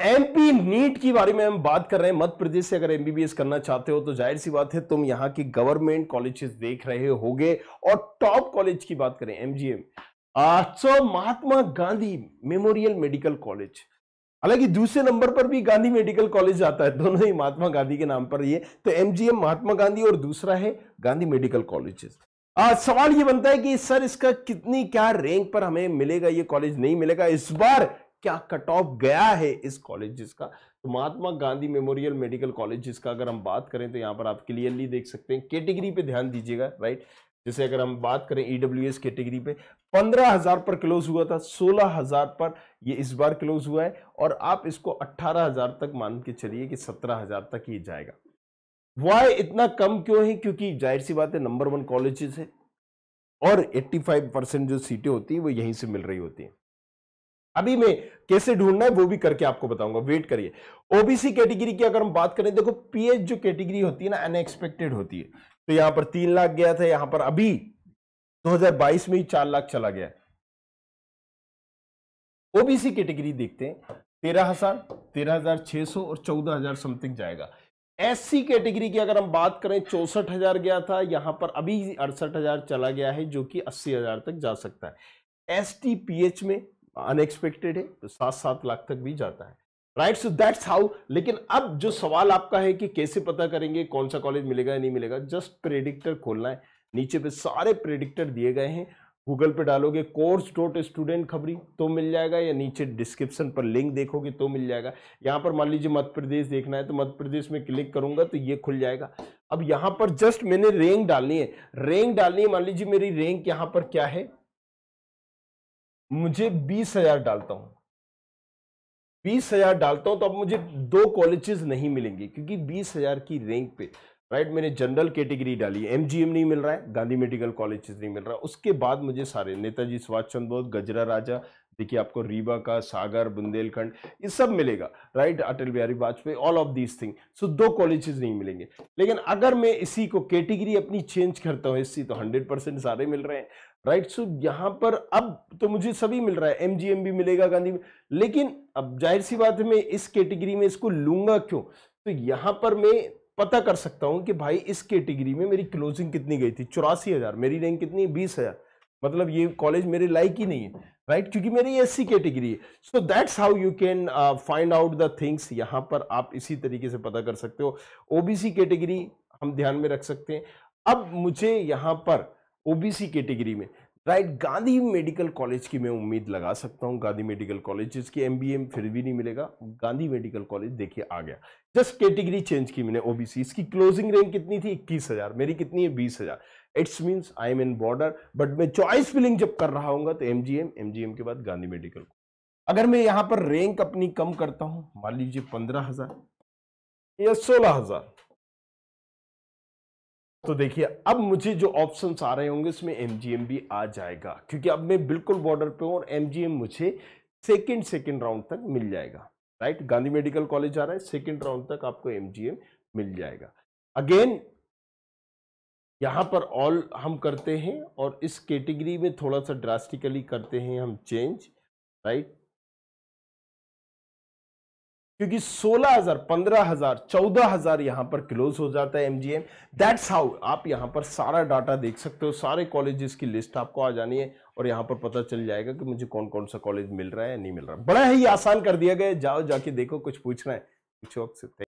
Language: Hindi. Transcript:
एमपी नीट की बारे में हम बात कर रहे हैं मध्य प्रदेश से अगर एमबीबीएस करना चाहते हो तो जाहिर सी बात है तुम यहाँ की गवर्नमेंट कॉलेजेस देख रहे होगे और टॉप कॉलेज की बात करें MGM so Mahatma Gandhi memorial medical college हालांकि दूसरे नंबर पर भी गांधी मेडिकल कॉलेज आता है दोनों ही महात्मा गांधी के नाम पर ये तो एमजीएम महात्मा गांधी और दूसरा है गांधी मेडिकल कॉलेजेस आज सवाल ये बनता है कि सर इसका कितनी क्या रैंक पर हमें मिलेगा ये कॉलेज नहीं मिलेगा इस बार क्या कट ऑफ गया है इस कॉलेज का तो Mahatma Gandhi memorial medical college जिसका अगर हम बात करें तो यहाँ पर आप क्लियरली देख सकते हैं कैटेगरी पे ध्यान दीजिएगा राइट जैसे अगर हम बात करें ईडब्ल्यू एस कैटेगरी पे पंद्रह हजार पर क्लोज हुआ था सोलह हजार पर ये इस बार क्लोज हुआ है और आप इसको अट्ठारह हजार तक मान के चलिए कि सत्रह हजार तक ये जाएगा वाई इतना कम क्यों है क्योंकि जाहिर सी बात है नंबर वन कॉलेजेस है और 85 परसेंट जो सीटें होती हैं वो यहीं से मिल रही होती हैं अभी मैं कैसे ढूंढना है वो भी करके आपको बताऊंगा वेट करिए ओबीसी कैटेगरी की अगर हम बात करें देखो पीएच जो कैटेगरी होती है ना अनएक्सपेक्टेड होती है तो यहां पर तीन लाख गया था यहां पर अभी 2022 में ही चार लाख चला गया ओबीसी कैटेगरी देखते हैं तेरह हजार तेरह हजार छह सौ और चौदह हजार समथिंग जाएगा एससी कैटेगरी की अगर हम बात करें चौसठ हजार गया था यहां पर अभी अड़सठ हजार चला गया है जो कि अस्सी हजार तक जा सकता है एस टी पी एच में अनएक्सपेक्टेड है तो सात सात लाख तक भी जाता है राइट सो दैट्स हाउ लेकिन अब जो सवाल आपका है कि कैसे पता करेंगे कौन सा कॉलेज मिलेगा या नहीं मिलेगा जस्ट प्रेडिक्टर खोलना है नीचे पे सारे प्रेडिक्टर दिए गए हैं गूगल पे डालोगे कोर्स डॉट स्टूडेंट खबरी तो मिल जाएगा या नीचे डिस्क्रिप्शन पर लिंक देखोगे तो मिल जाएगा यहाँ पर मान लीजिए मध्य प्रदेश देखना है तो मध्य प्रदेश में क्लिक करूंगा तो ये खुल जाएगा अब यहाँ पर जस्ट मैंने रैंक डालनी है रैंक डालनी है मान लीजिए मेरी रैंक यहाँ पर क्या है मुझे बीस हजार डालता हूं बीस हजार डालता हूं तो अब मुझे दो कॉलेजेस नहीं मिलेंगे क्योंकि बीस हजार की रैंक पे राइट right, मैंने जनरल कैटेगरी डाली एमजीएम नहीं मिल रहा है गांधी मेडिकल कॉलेज नहीं मिल रहा है उसके बाद मुझे सारे नेताजी सुभाष चंद्र बोस गजरा राजा देखिए आपको रीवा का सागर बुंदेलखंड ये सब मिलेगा right Atal Bihari Vajpayee all of these thing so दो कॉलेजेस नहीं मिलेंगे लेकिन अगर मैं इसी को कैटेगरी अपनी चेंज करता हूँ इसी तो हंड्रेड परसेंट सारे मिल रहे हैं राइट सो यहाँ पर अब तो मुझे सभी मिल रहा है एम भी मिलेगा गांधी लेकिन अब जाहिर सी बात है मैं इस कैटेगरी में इसको लूंगा क्यों तो यहाँ पर मैं पता कर सकता हूँ कि भाई इस कैटेगरी में मेरी क्लोजिंग कितनी गई थी चौरासी हज़ार मेरी रैंक कितनी है बीस हज़ार मतलब ये कॉलेज मेरे लायक ही नहीं है राइट right? क्योंकि मेरी एस सी कैटेगरी है so that's how you can find out the things यहाँ पर आप इसी तरीके से पता कर सकते हो सी कैटेगरी हम ध्यान में रख सकते हैं अब मुझे यहाँ पर सी कैटेगरी में राइट गांधी मेडिकल कॉलेज की मैं उम्मीद लगा सकता हूं गांधी मेडिकल कॉलेज जिसकी एम बी एम फिर भी नहीं मिलेगा गांधी मेडिकल कॉलेज देखिए आ गया जस्ट कैटेगरी चेंज की मैंने ओबीसी इसकी क्लोजिंग रेंज कितनी थी इक्कीस हज़ार मेरी कितनी है बीस हज़ार it's means I am in border but मैं चॉइस फिलिंग जब कर रहा हूँ तो M G M M G M के बाद गांधी मेडिकल अगर मैं यहाँ पर रैंक अपनी कम करता हूँ मान लीजिए पंद्रह हज़ार या सोलह हज़ार तो देखिए अब मुझे जो ऑप्शन आ रहे होंगे उसमें एम भी आ जाएगा क्योंकि अब मैं बिल्कुल बॉर्डर पे हूँ और एम मुझे सेकेंड सेकेंड राउंड तक मिल जाएगा राइट गांधी मेडिकल कॉलेज आ रहा है सेकेंड राउंड तक आपको एम मिल जाएगा अगेन यहाँ पर ऑल हम करते हैं और इस कैटेगरी में थोड़ा सा ड्रास्टिकली करते हैं हम चेंज राइट क्योंकि 16000, 15000, 14000 यहां पर क्लोज हो जाता है एमजीएम दैट्स हाउ आप यहां पर सारा डाटा देख सकते हो सारे कॉलेजेस की लिस्ट आपको आ जानी है और यहां पर पता चल जाएगा कि मुझे कौन कौन सा कॉलेज मिल रहा है या नहीं मिल रहा बड़ा ही आसान कर दिया गया जाओ जाके देखो कुछ रहे हैं कुछ वक्त